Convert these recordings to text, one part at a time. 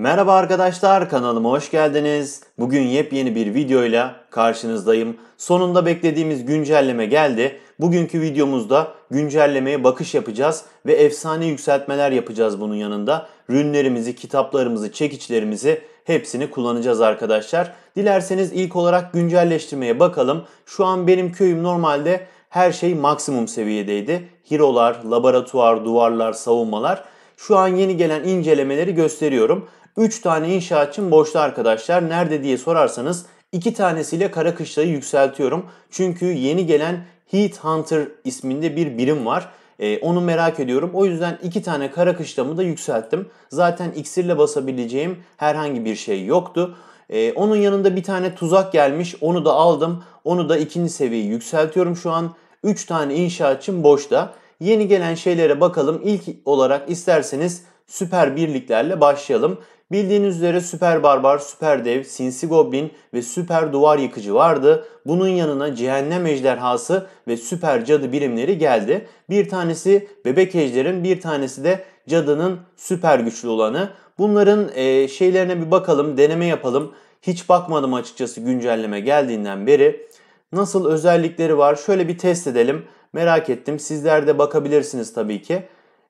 Merhaba arkadaşlar kanalıma hoş geldiniz. Bugün yepyeni bir videoyla karşınızdayım. Sonunda beklediğimiz güncelleme geldi. Bugünkü videomuzda güncellemeye bakış yapacağız ve efsane yükseltmeler yapacağız bunun yanında. Rünlerimizi, kitaplarımızı, çekiçlerimizi hepsini kullanacağız arkadaşlar. Dilerseniz ilk olarak güncelleştirmeye bakalım. Şu an benim köyüm normalde her şey maksimum seviyedeydi. Hirolar, laboratuvar, duvarlar, savunmalar. Şu an yeni gelen incelemeleri gösteriyorum. 3 tane inşaatçım boşta arkadaşlar. Nerede diye sorarsanız iki tanesiyle Karakışla'yı yükseltiyorum. Çünkü yeni gelen Heat Hunter isminde bir birim var. Ee, onu merak ediyorum. O yüzden iki tane kara kışlamı da yükselttim. Zaten iksirle basabileceğim herhangi bir şey yoktu. Ee, onun yanında bir tane tuzak gelmiş. Onu da aldım. Onu da ikinci seviyeyi yükseltiyorum şu an. Üç tane inşaatçım boşta. Yeni gelen şeylere bakalım. İlk olarak isterseniz süper birliklerle başlayalım. Bildiğiniz üzere Süper Barbar, Süper Dev, Sinsi Goblin ve Süper Duvar Yıkıcı vardı. Bunun yanına Cehennem Ejderhası ve Süper Cadı birimleri geldi. Bir tanesi Bebek Ejder'in, bir tanesi de Cadı'nın süper güçlü olanı. Bunların e, şeylerine bir bakalım, deneme yapalım. Hiç bakmadım açıkçası güncelleme geldiğinden beri. Nasıl özellikleri var? Şöyle bir test edelim. Merak ettim. Sizler de bakabilirsiniz tabii ki.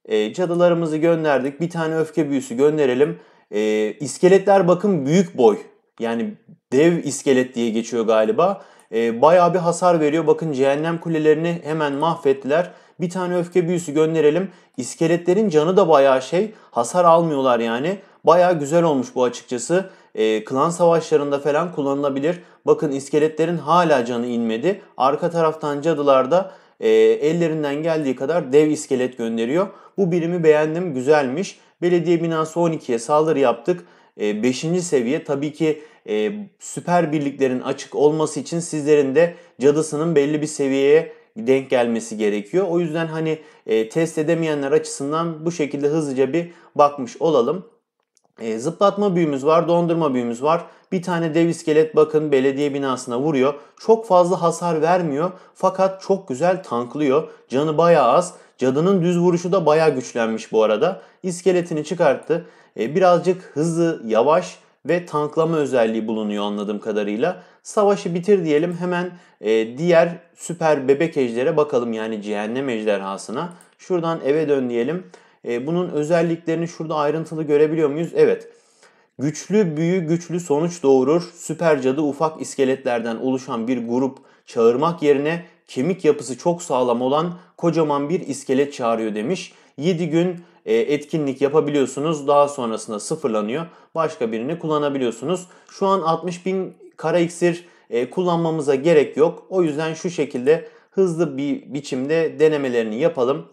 E, cadılarımızı gönderdik. Bir tane öfke büyüsü gönderelim. E, iskeletler bakın büyük boy. Yani dev iskelet diye geçiyor galiba. E, bayağı bir hasar veriyor. Bakın cehennem kulelerini hemen mahvettiler. Bir tane öfke büyüsü gönderelim. İskeletlerin canı da bayağı şey. Hasar almıyorlar yani. Bayağı güzel olmuş bu açıkçası. E, klan savaşlarında falan kullanılabilir. Bakın iskeletlerin hala canı inmedi. Arka taraftan cadılarda e, ellerinden geldiği kadar dev iskelet gönderiyor. Bu birimi beğendim, güzelmiş. Belediye binası 12'ye saldırı yaptık. 5. E, seviye tabii ki e, süper birliklerin açık olması için sizlerin de cadısının belli bir seviyeye denk gelmesi gerekiyor. O yüzden hani e, test edemeyenler açısından bu şekilde hızlıca bir bakmış olalım. E, zıplatma büyümüz var, dondurma büyümüz var. Bir tane dev iskelet bakın belediye binasına vuruyor. Çok fazla hasar vermiyor fakat çok güzel tanklıyor. Canı bayağı az. Cadının düz vuruşu da baya güçlenmiş bu arada. İskeletini çıkarttı. E, birazcık hızlı, yavaş ve tanklama özelliği bulunuyor anladığım kadarıyla. Savaşı bitir diyelim hemen e, diğer süper bebek ejdere bakalım yani cehennem ejderhasına. Şuradan eve dön diyelim. E, bunun özelliklerini şurada ayrıntılı görebiliyor muyuz? Evet. Güçlü büyü güçlü sonuç doğurur. Süper cadı ufak iskeletlerden oluşan bir grup çağırmak yerine kemik yapısı çok sağlam olan kocaman bir iskelet çağırıyor demiş. 7 gün e, etkinlik yapabiliyorsunuz. Daha sonrasında sıfırlanıyor. Başka birini kullanabiliyorsunuz. Şu an 60 bin kara iksir e, kullanmamıza gerek yok. O yüzden şu şekilde hızlı bir biçimde denemelerini yapalım.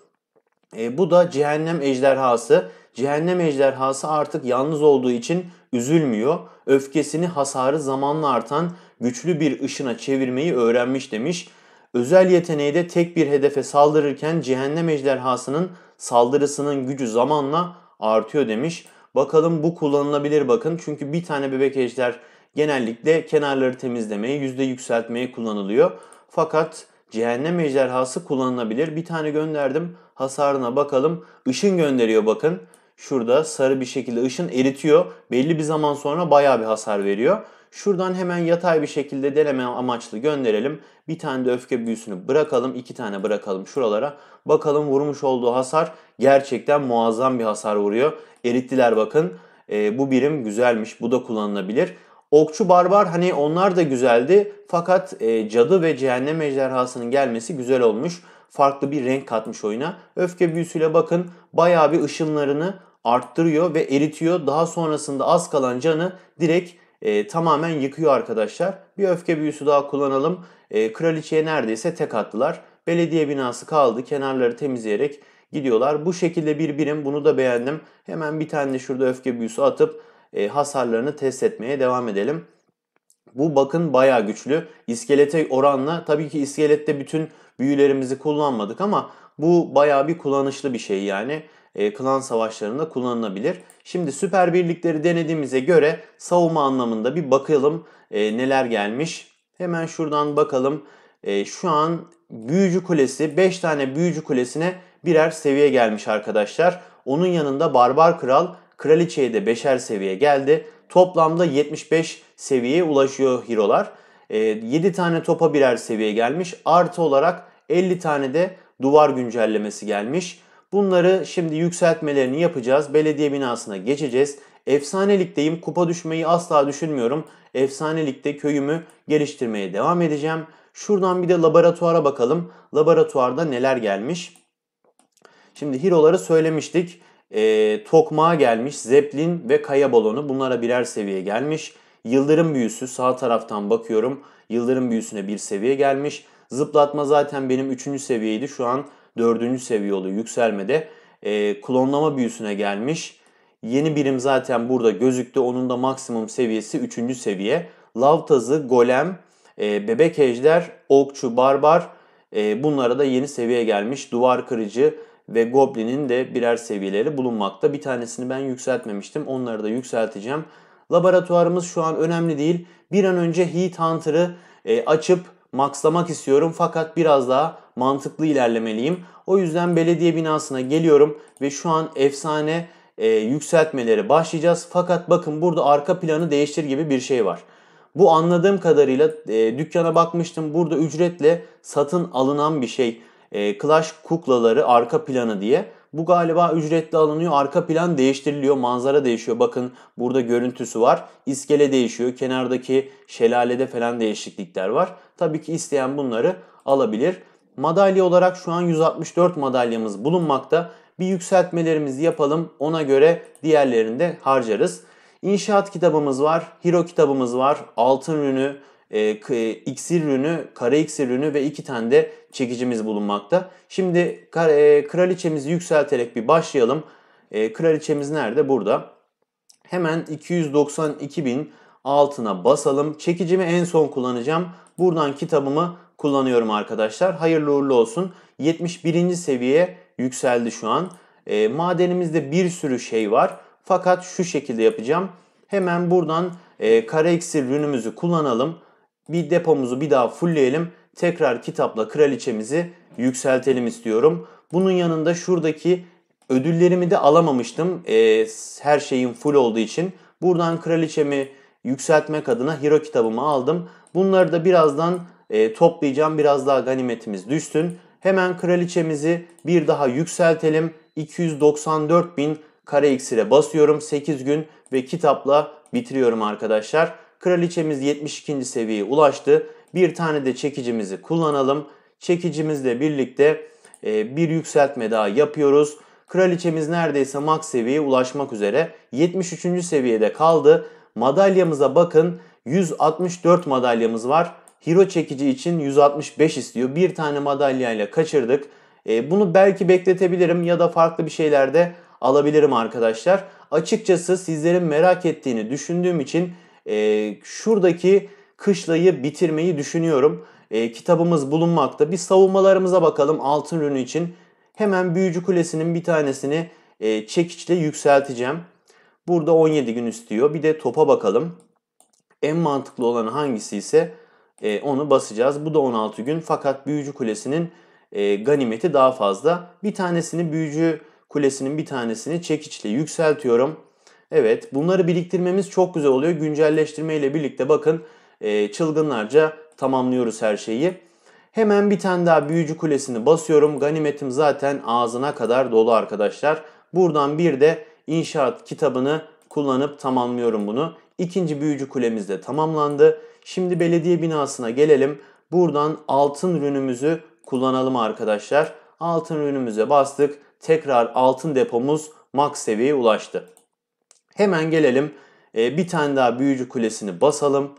E, bu da cehennem ejderhası. Cehennem ejderhası artık yalnız olduğu için üzülmüyor. Öfkesini hasarı zamanla artan güçlü bir ışına çevirmeyi öğrenmiş demiş. Özel yeteneği de tek bir hedefe saldırırken cehennem ejderhasının saldırısının gücü zamanla artıyor demiş. Bakalım bu kullanılabilir bakın. Çünkü bir tane bebek ejder genellikle kenarları temizlemeyi, yüzde yükseltmeyi kullanılıyor. Fakat cehennem ejderhası kullanılabilir. Bir tane gönderdim. Hasarına bakalım. Işın gönderiyor bakın. Şurada sarı bir şekilde ışın eritiyor. Belli bir zaman sonra baya bir hasar veriyor. Şuradan hemen yatay bir şekilde deneme amaçlı gönderelim. Bir tane de öfke büyüsünü bırakalım. iki tane bırakalım şuralara. Bakalım vurmuş olduğu hasar gerçekten muazzam bir hasar vuruyor. Erittiler bakın. E, bu birim güzelmiş. Bu da kullanılabilir. Okçu Barbar hani onlar da güzeldi fakat e, Cadı ve Cehennem Ejderhası'nın gelmesi güzel olmuş. Farklı bir renk katmış oyuna. Öfke büyüsüyle bakın bayağı bir ışınlarını arttırıyor ve eritiyor. Daha sonrasında az kalan canı direkt e, tamamen yıkıyor arkadaşlar. Bir öfke büyüsü daha kullanalım. E, kraliçeye neredeyse tek attılar. Belediye binası kaldı. Kenarları temizleyerek gidiyorlar. Bu şekilde bir birim bunu da beğendim. Hemen bir tane de şurada öfke büyüsü atıp e, hasarlarını test etmeye devam edelim. Bu bakın baya güçlü. İskelete oranla tabii ki iskelette bütün büyülerimizi kullanmadık ama bu baya bir kullanışlı bir şey yani e, klan savaşlarında kullanılabilir. Şimdi süper birlikleri denediğimize göre savunma anlamında bir bakalım e, neler gelmiş. Hemen şuradan bakalım. E, şu an büyücü kulesi 5 tane büyücü kulesine birer seviye gelmiş arkadaşlar. Onun yanında barbar kral kraliçeye de 5'er seviye geldi. Toplamda 75 seviyeye ulaşıyor hirolar. E, 7 tane topa birer seviye gelmiş. Artı olarak 50 tane de duvar güncellemesi gelmiş. Bunları şimdi yükseltmelerini yapacağız. Belediye binasına geçeceğiz. Efsanelikteyim. Kupa düşmeyi asla düşünmüyorum. Efsanelikte köyümü geliştirmeye devam edeceğim. Şuradan bir de laboratuvara bakalım. Laboratuvarda neler gelmiş? Şimdi Hiro'ları söylemiştik. E, tokmağa gelmiş. Zeplin ve kaya balonu. Bunlara birer seviye gelmiş. Yıldırım büyüsü sağ taraftan bakıyorum. Yıldırım büyüsüne bir seviye gelmiş. Zıplatma zaten benim 3. seviyeydi. Şu an 4. seviyeli yükselmede e, klonlama büyüsüne gelmiş. Yeni birim zaten burada gözüktü. Onun da maksimum seviyesi üçüncü seviye. lavtazı golem, e, bebek ejder, okçu, barbar e, bunlara da yeni seviye gelmiş. Duvar kırıcı ve goblinin de birer seviyeleri bulunmakta. Bir tanesini ben yükseltmemiştim. Onları da yükselteceğim. Laboratuvarımız şu an önemli değil. Bir an önce Heat Hunter'ı e, açıp Maxlamak istiyorum fakat biraz daha mantıklı ilerlemeliyim. O yüzden belediye binasına geliyorum ve şu an efsane e, yükseltmeleri başlayacağız. Fakat bakın burada arka planı değiştir gibi bir şey var. Bu anladığım kadarıyla e, dükkana bakmıştım. Burada ücretle satın alınan bir şey. E, Clash kuklaları arka planı diye. Bu galiba ücretli alınıyor. Arka plan değiştiriliyor. Manzara değişiyor. Bakın burada görüntüsü var. İskele değişiyor. Kenardaki şelalede falan değişiklikler var. Tabii ki isteyen bunları alabilir. Madalya olarak şu an 164 madalyamız bulunmakta. Bir yükseltmelerimizi yapalım. Ona göre diğerlerini de harcarız. İnşaat kitabımız var. Hiro kitabımız var. Altın rünü, e, e, iksir rünü, kara iksir rünü ve iki tane de çekicimiz bulunmakta. Şimdi e, kraliçemizi yükselterek bir başlayalım. E, kraliçemiz nerede? Burada. Hemen 292 bin altına basalım. Çekicimi en son kullanacağım. Buradan kitabımı kullanıyorum arkadaşlar. Hayırlı uğurlu olsun. 71. seviyeye yükseldi şu an. E, madenimizde bir sürü şey var. Fakat şu şekilde yapacağım. Hemen buradan e, kare eksir rünümüzü kullanalım. Bir depomuzu bir daha fullleyelim tekrar kitapla kraliçemizi yükseltelim istiyorum. Bunun yanında şuradaki ödüllerimi de alamamıştım e, her şeyin full olduğu için. Buradan kraliçemi yükseltmek adına hero kitabımı aldım. Bunları da birazdan e, toplayacağım biraz daha ganimetimiz düşsün. Hemen kraliçemizi bir daha yükseltelim. 294 bin kare iksire basıyorum 8 gün ve kitapla bitiriyorum arkadaşlar. Kraliçemiz 72. seviyeye ulaştı. Bir tane de çekicimizi kullanalım. Çekicimizle birlikte e, bir yükseltme daha yapıyoruz. Kraliçemiz neredeyse max seviyeye ulaşmak üzere. 73. seviyede kaldı. Madalyamıza bakın 164 madalyamız var. Hero çekici için 165 istiyor. Bir tane madalyayla kaçırdık. E, bunu belki bekletebilirim ya da farklı bir şeylerde alabilirim arkadaşlar. Açıkçası sizlerin merak ettiğini düşündüğüm için e, şuradaki kışlayı bitirmeyi düşünüyorum. E, kitabımız bulunmakta. Bir savunmalarımıza bakalım altın rünü için. Hemen büyücü kulesinin bir tanesini e, çekiçle yükselteceğim. Burada 17 gün istiyor. Bir de topa bakalım. En mantıklı olan hangisi ise e, onu basacağız. Bu da 16 gün. Fakat büyücü kulesinin e, ganimeti daha fazla. Bir tanesini büyücü kulesinin bir tanesini çekiçle yükseltiyorum. Evet bunları biriktirmemiz çok güzel oluyor. Güncelleştirme ile birlikte bakın ee, çılgınlarca tamamlıyoruz her şeyi. Hemen bir tane daha büyücü kulesini basıyorum. Ganimetim zaten ağzına kadar dolu arkadaşlar. Buradan bir de inşaat kitabını kullanıp tamamlıyorum bunu. İkinci büyücü kulemiz de tamamlandı. Şimdi belediye binasına gelelim. Buradan altın rünümüzü kullanalım arkadaşlar. Altın rünümüze bastık. Tekrar altın depomuz max seviyeye ulaştı. Hemen gelelim ee, bir tane daha büyücü kulesini basalım.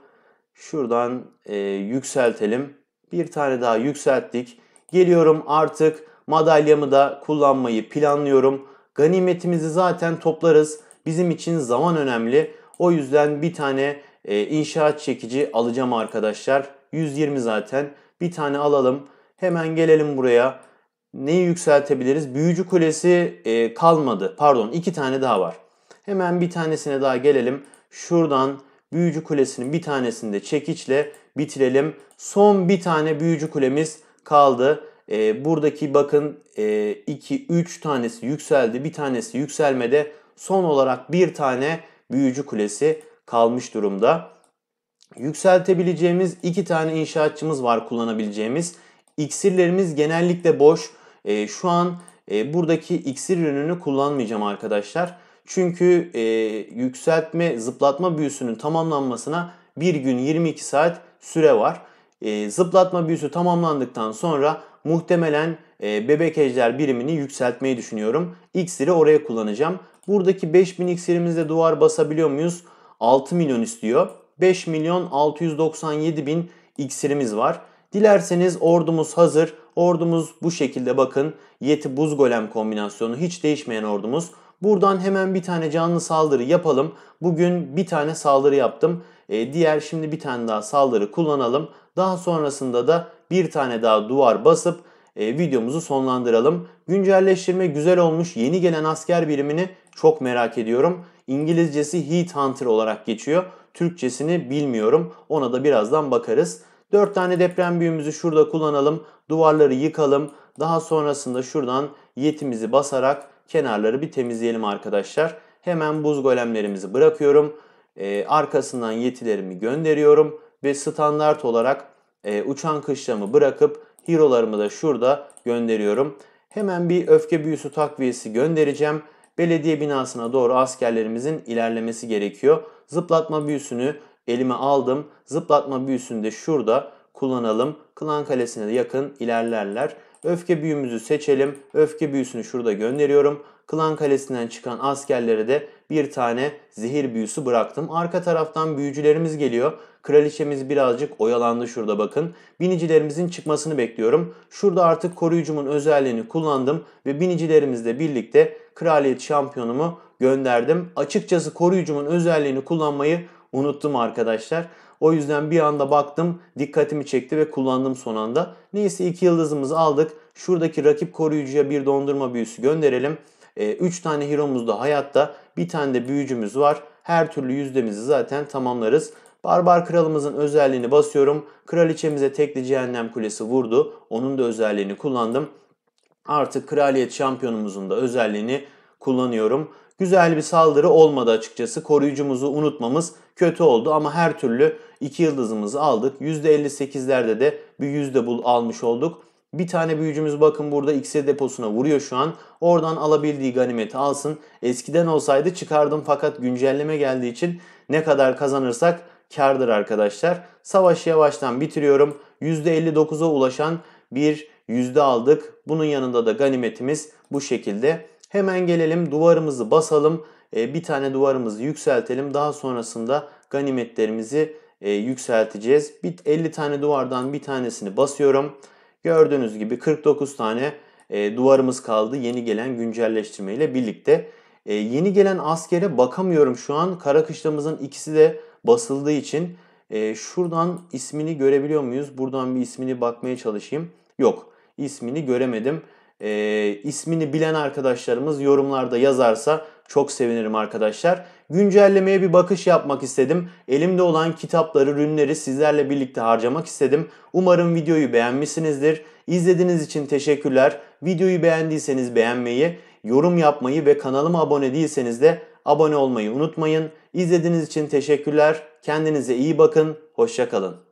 Şuradan e, yükseltelim. Bir tane daha yükselttik. Geliyorum artık madalyamı da kullanmayı planlıyorum. Ganimetimizi zaten toplarız. Bizim için zaman önemli. O yüzden bir tane e, inşaat çekici alacağım arkadaşlar. 120 zaten. Bir tane alalım. Hemen gelelim buraya. Neyi yükseltebiliriz? Büyücü kulesi e, kalmadı. Pardon iki tane daha var. Hemen bir tanesine daha gelelim. Şuradan büyücü kulesinin bir tanesinde çekiçle bitirelim. Son bir tane büyücü kulemiz kaldı. E, buradaki bakın 2-3 e, tanesi yükseldi. Bir tanesi yükselmede. Son olarak bir tane büyücü kulesi kalmış durumda. Yükseltebileceğimiz iki tane inşaatçımız var kullanabileceğimiz. İksirlerimiz genellikle boş. E, şu an e, buradaki iksir ürününü kullanmayacağım arkadaşlar. Çünkü e, yükseltme, zıplatma büyüsünün tamamlanmasına 1 gün 22 saat süre var. E, zıplatma büyüsü tamamlandıktan sonra muhtemelen e, bebek ejder birimini yükseltmeyi düşünüyorum. İksiri oraya kullanacağım. Buradaki 5000 iksirimizde duvar basabiliyor muyuz? 6 milyon istiyor. 5 milyon 697 bin iksirimiz var. Dilerseniz ordumuz hazır. Ordumuz bu şekilde bakın. Yeti buz golem kombinasyonu hiç değişmeyen ordumuz. Buradan hemen bir tane canlı saldırı yapalım. Bugün bir tane saldırı yaptım. E, diğer şimdi bir tane daha saldırı kullanalım. Daha sonrasında da bir tane daha duvar basıp e, videomuzu sonlandıralım. Güncelleştirme güzel olmuş. Yeni gelen asker birimini çok merak ediyorum. İngilizcesi Heat Hunter olarak geçiyor. Türkçesini bilmiyorum. Ona da birazdan bakarız. 4 tane deprem büyümüzü şurada kullanalım. Duvarları yıkalım. Daha sonrasında şuradan yetimizi basarak kenarları bir temizleyelim arkadaşlar. Hemen buz golemlerimizi bırakıyorum. E, arkasından yetilerimi gönderiyorum ve standart olarak e, uçan kışlamı bırakıp hero'larımı da şurada gönderiyorum. Hemen bir öfke büyüsü takviyesi göndereceğim. Belediye binasına doğru askerlerimizin ilerlemesi gerekiyor. Zıplatma büyüsünü elime aldım. Zıplatma büyüsünü de şurada kullanalım. Klan Kalesi'ne de yakın ilerlerler. Öfke büyümüzü seçelim. Öfke büyüsünü şurada gönderiyorum. Klan kalesinden çıkan askerlere de bir tane zehir büyüsü bıraktım. Arka taraftan büyücülerimiz geliyor. Kraliçemiz birazcık oyalandı şurada bakın. Binicilerimizin çıkmasını bekliyorum. Şurada artık koruyucumun özelliğini kullandım ve binicilerimizle birlikte kraliyet şampiyonumu gönderdim. Açıkçası koruyucumun özelliğini kullanmayı unuttum arkadaşlar. O yüzden bir anda baktım dikkatimi çekti ve kullandım son anda. Neyse iki yıldızımızı aldık. Şuradaki rakip koruyucuya bir dondurma büyüsü gönderelim. 3 e, ee, tane hero'muz da hayatta. Bir tane de büyücümüz var. Her türlü yüzdemizi zaten tamamlarız. Barbar kralımızın özelliğini basıyorum. Kraliçemize tekli cehennem kulesi vurdu. Onun da özelliğini kullandım. Artık kraliyet şampiyonumuzun da özelliğini kullanıyorum. Güzel bir saldırı olmadı açıkçası. Koruyucumuzu unutmamız kötü oldu ama her türlü 2 yıldızımızı aldık. %58'lerde de bir yüzde bul almış olduk. Bir tane büyücümüz bakın burada XE deposuna vuruyor şu an. Oradan alabildiği ganimeti alsın. Eskiden olsaydı çıkardım fakat güncelleme geldiği için ne kadar kazanırsak kardır arkadaşlar. Savaşı yavaştan bitiriyorum. %59'a ulaşan bir yüzde aldık. Bunun yanında da ganimetimiz bu şekilde Hemen gelelim duvarımızı basalım. Ee, bir tane duvarımızı yükseltelim. Daha sonrasında ganimetlerimizi e, yükselteceğiz. 50 tane duvardan bir tanesini basıyorum. Gördüğünüz gibi 49 tane e, duvarımız kaldı yeni gelen güncelleştirme ile birlikte. E, yeni gelen askere bakamıyorum şu an. Kara kışlamızın ikisi de basıldığı için. Şuradan ismini görebiliyor muyuz? Buradan bir ismini bakmaya çalışayım. Yok ismini göremedim e, ismini bilen arkadaşlarımız yorumlarda yazarsa çok sevinirim arkadaşlar. Güncellemeye bir bakış yapmak istedim. Elimde olan kitapları, ürünleri sizlerle birlikte harcamak istedim. Umarım videoyu beğenmişsinizdir. İzlediğiniz için teşekkürler. Videoyu beğendiyseniz beğenmeyi, yorum yapmayı ve kanalıma abone değilseniz de abone olmayı unutmayın. İzlediğiniz için teşekkürler. Kendinize iyi bakın. Hoşçakalın.